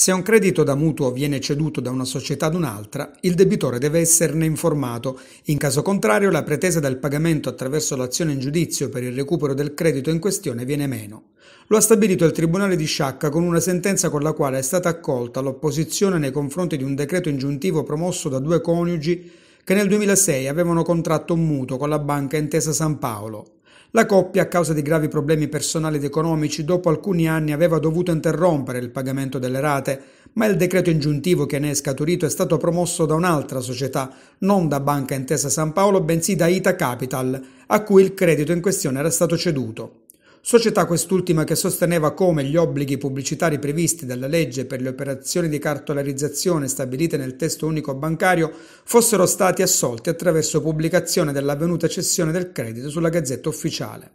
Se un credito da mutuo viene ceduto da una società ad un'altra, il debitore deve esserne informato. In caso contrario, la pretesa del pagamento attraverso l'azione in giudizio per il recupero del credito in questione viene meno. Lo ha stabilito il Tribunale di Sciacca con una sentenza con la quale è stata accolta l'opposizione nei confronti di un decreto ingiuntivo promosso da due coniugi che nel 2006 avevano contratto un mutuo con la banca Intesa San Paolo. La coppia, a causa di gravi problemi personali ed economici, dopo alcuni anni aveva dovuto interrompere il pagamento delle rate, ma il decreto ingiuntivo che ne è scaturito è stato promosso da un'altra società, non da Banca Intesa San Paolo, bensì da Ita Capital, a cui il credito in questione era stato ceduto società quest'ultima che sosteneva come gli obblighi pubblicitari previsti dalla legge per le operazioni di cartolarizzazione stabilite nel testo unico bancario fossero stati assolti attraverso pubblicazione dell'avvenuta cessione del credito sulla gazzetta ufficiale.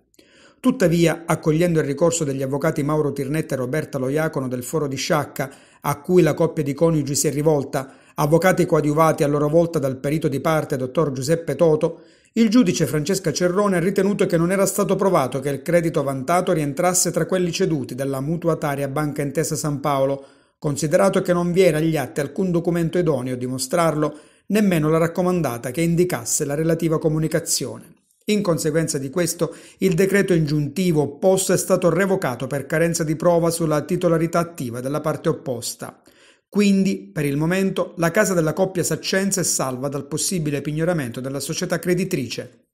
Tuttavia, accogliendo il ricorso degli avvocati Mauro Tirnetta e Roberta Loiacono del Foro di Sciacca, a cui la coppia di coniugi si è rivolta, avvocati coadiuvati a loro volta dal perito di parte dottor Giuseppe Toto, il giudice Francesca Cerrone ha ritenuto che non era stato provato che il credito vantato rientrasse tra quelli ceduti dalla mutuataria Banca Intesa San Paolo, considerato che non vi era agli atti alcun documento idoneo a dimostrarlo, nemmeno la raccomandata che indicasse la relativa comunicazione. In conseguenza di questo, il decreto ingiuntivo opposto è stato revocato per carenza di prova sulla titolarità attiva della parte opposta. Quindi, per il momento, la casa della coppia Saccenza è salva dal possibile pignoramento della società creditrice,